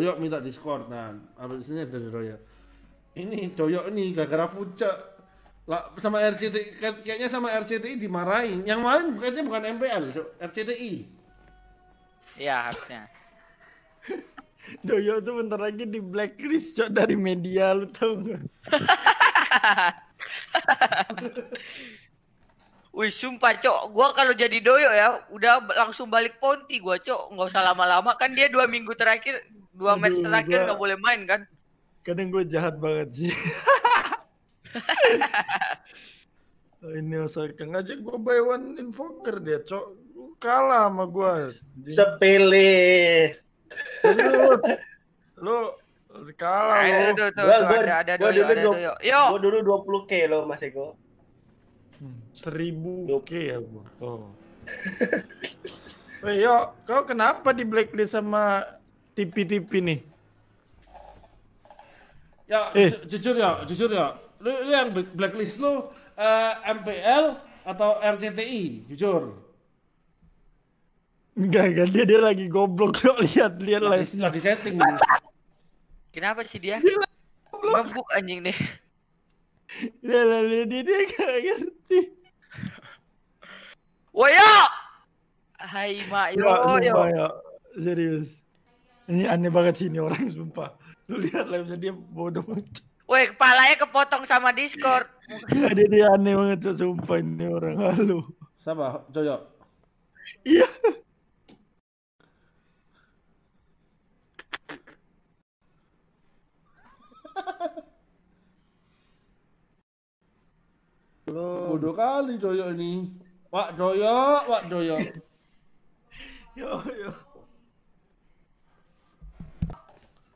doyok minta diskon nah habis ini dari doyok ini doyok ini gara-gara fucek lah sama RCTI kayaknya sama RCTI dimarahin yang kemarin bukannya bukan MPL so, RCTI iya harusnya Doyok tuh bentar lagi di blacklist cok dari media lu tau gak? Wih sumpah cok, gue kalau jadi doyo ya udah langsung balik Ponti gue cok, nggak usah lama-lama kan dia dua minggu terakhir, dua Aduh, match terakhir nggak boleh main kan? Kadang gue jahat banget sih. Oh, ini usah aja gue buy one invoker dia cok, kalah sama gue. Sepele. Serius, lu kalah nah, lo. Gue dulu ada, ada, k lo ada, ada, Seribu oke ya bu. Oh. hey, yo, kau kenapa di blacklist sama tipi-tipi nih? Ya, eh. Ju jujur ya, jujur ya. Lu, lu yang blacklist lu uh, MPL atau RCTI, jujur. Enggak, enggak dia dia lagi goblok kok lihat lihat lagi, lagi setting. Kenapa sih dia? dia Mabuk anjing nih. Dia dia dia, dia, dia, dia 我要，hai mak yo ya, yo. Ya. Serius. Ini aneh banget sih ini orang sumpah. Lu lihat live-nya dia bodoh banget. Woi, kepalanya kepotong sama Discord. Jadi dia aneh banget sumpah ini orang. Halo. Siapa? Jojo. Iya. Bodoh kali Doyok ini. Pak Doyok, Pak Doyok. yo, yo.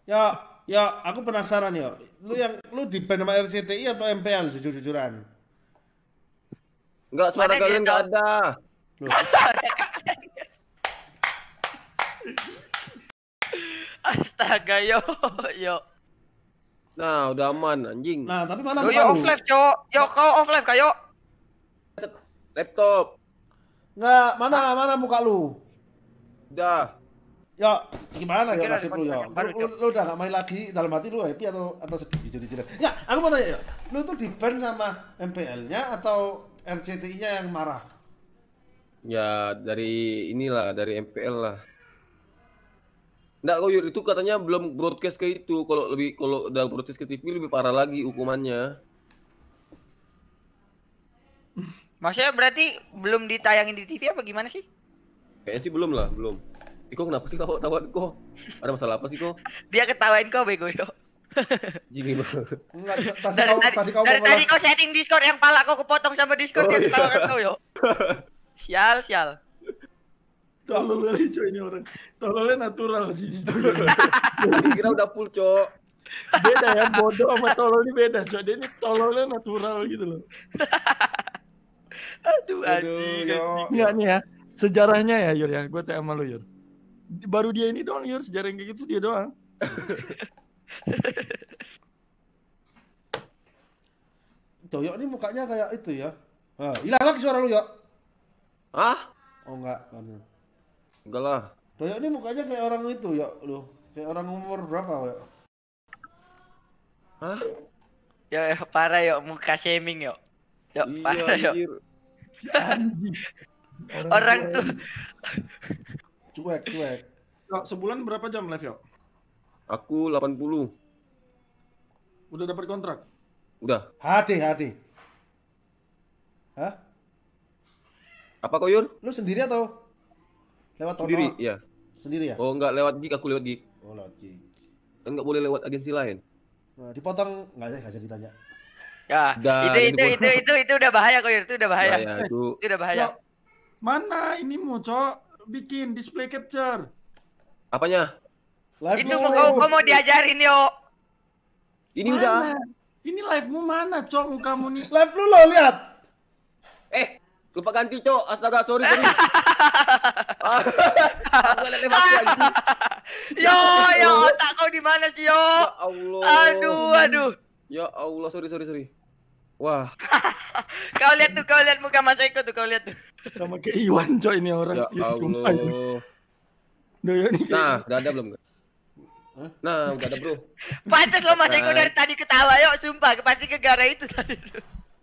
Ya, ya, aku penasaran ya. Lu yang lu di band sama RCTI atau MPL jujur-jujuran? Enggak, suara kalian enggak ada. Astaga, yo, yo. Nah, udah aman anjing. Nah, tapi mana Yo, yo off live, Cok. Yo, kau off live, Kak, Laptop. Nggak, mana mana muka lu? Udah. Ya, gimana ya nasib lu ya? Lu, lu, udah gak main lagi dalam hati lu happy atau atau sedih jadi jelek? Ya, aku mau tanya, lu tuh di band sama MPL-nya atau RCTI-nya yang marah? Ya, dari inilah, dari MPL lah. Enggak kok itu katanya belum broadcast ke itu. Kalau lebih kalau udah broadcast ke TV lebih parah lagi hukumannya. Maksudnya berarti belum ditayangin di TV apa gimana sih? Kayaknya sih belum lah, belum. Iko kenapa sih kau tawa Iko? Ada masalah apa sih Iko? Dia ketawain kau bego yo. Jadi Tadi, dari, tadi, kau dari tadi kau setting Discord yang pala kau kepotong sama Discord yang oh, dia iya. ketawa kau yo. Sial, sial. Tololnya lagi ini orang. Tololnya natural sih. Kira udah full, Cok. Beda ya, bodoh sama tolol ini beda, Jadi ini tololnya natural gitu loh. Aduh, anjing. Enggak ya nih ya. Sejarahnya ya Yur ya, gue tanya sama lu Yur. Baru dia ini doang Yur, sejarah yang kayak gitu dia doang. coyok ini mukanya kayak itu ya. Ah, hilang lagi suara lu, Yok. Hah? Oh enggak, kan. Enggak lah. coyok ini mukanya kayak orang itu, Yok, lu. Kayak orang umur berapa, Yok? Hah? Ya, ya parah, Yok, muka shaming, Yok. Yok, iya, parah, Yok. Orang, orang tuh cuek cuek. sebulan berapa jam live yuk? Aku 80. Udah dapat kontrak? Udah. Hati hati. Hah? Apa kok Yur? Lu sendiri atau lewat Tono? Sendiri, Ya. Sendiri ya? Oh, enggak lewat gig, aku lewat gig. Oh, lewat gig. Kan enggak boleh lewat agensi lain. Nah, dipotong enggak ya, enggak jadi tanya. Ya, Dan itu itu, itu itu itu udah bahaya kok, itu udah bahaya. bahaya itu. itu udah bahaya. Cok, ya, mana ini mau cok bikin display capture? Apanya? Live itu mau kau, kau mau diajarin yo. Ini mana? udah. Ini live-mu mana, Cok? kamu nih. Live lu lo lihat. Eh, lupa ganti, Cok. Astaga, sorry. sorry. yo, yo, otak kau di mana sih, yo? Ya Allah. Aduh, aduh. Ya Allah, sorry sorry sorry. Wah. kau lihat tuh, kau lihat muka Mas Eko tuh, kau lihat tuh. Sama kayak Iwan coy ini orang. Ya, ya Allah. Nah, udah ada belum? Hah? Nah, udah ada bro. Pantes lo Mas Eko dari tadi ketawa, yuk sumpah, pasti kegara itu tadi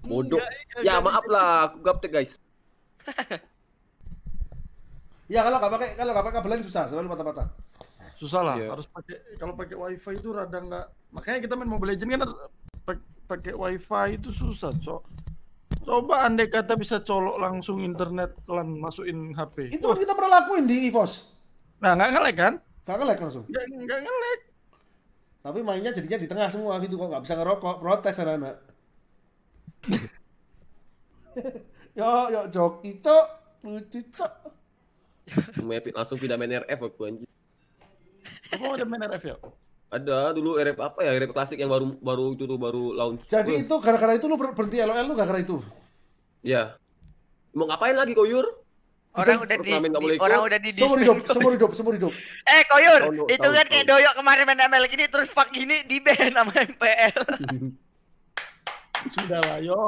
Bodoh. Ya maaf lah, aku gaptek guys. ya kalau nggak pakai kalau nggak pakai kabelan susah, selalu patah-patah susah lah yeah. harus pakai kalau pakai wifi itu rada nggak makanya kita main mobile legend kan pakai wifi itu susah so coba andai kata bisa colok langsung internet lan masukin hp itu kan kita pernah lakuin di evos nah nggak ngelek kan nggak ngelek langsung nggak ngelek tapi mainnya jadinya di tengah semua gitu kok nggak bisa ngerokok protes anak-anak yo yo joki cok lucu cok langsung pindah main RF aku anjir Emang ada main RF ya? Ada dulu RF apa ya? RF klasik yang baru baru itu tuh baru launch. Jadi hmm. itu gara-gara itu lu berhenti LOL lu gara-gara itu. Iya. Mau ngapain lagi Koyur? Orang udah di, di orang udah di semua hidup, semua hidup, semua hidup. Eh Koyur, itu kan kayak doyok kemarin main ML gini terus fuck gini di ban sama MPL. Sudah lah, yo.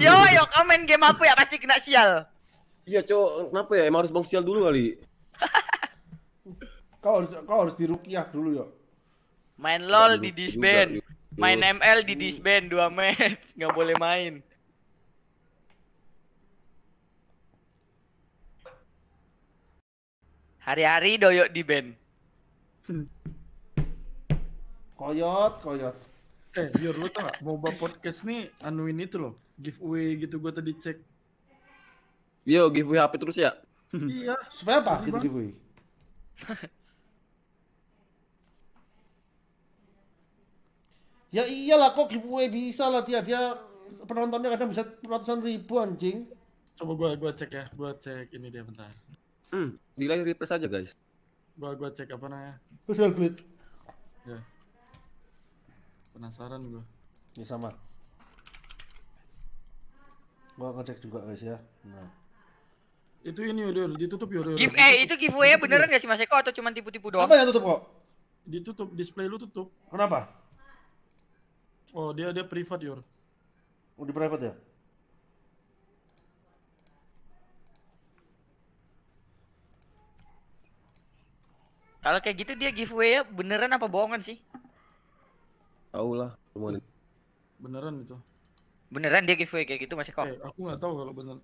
yo, yo, komen game apa ya pasti kena sial. Iya, cok, kenapa ya? Emang harus bang sial dulu kali. Kau harus kau harus dirukiah dulu yo. Main LOL di disband. Main ML di disband dua match, nggak boleh main. Hari-hari doyok di band. Koyot, koyot. Eh, biar lu tau gak? Moba Podcast nih anuin itu loh. Giveaway gitu gua tadi cek. Yo, giveaway HP terus ya? iya. Supaya apa gitu giveaway? Ya iyalah kok giveaway bisa lah dia dia penontonnya kadang bisa ratusan ribu anjing. Coba gua gua cek ya, gua cek ini dia bentar. Hmm, nilai repress aja guys. Gua gua cek apa namanya? Social Blade. Ya. Penasaran gua. Ya sama. Gua ngecek juga guys ya. Nah itu ini udah ditutup ya udah Give, eh itu giveaway beneran gak sih Mas Eko atau cuma tipu-tipu doang? Apa yang tutup kok? Ditutup, display lu tutup. Kenapa? Oh, dia dia privat, Yur. Oh, di privat ya? Kalau kayak gitu dia giveaway ya beneran apa bohongan sih? Tahu lah, beneran itu. Beneran dia giveaway kayak gitu masih kok. Eh, aku nggak tahu kalau bener.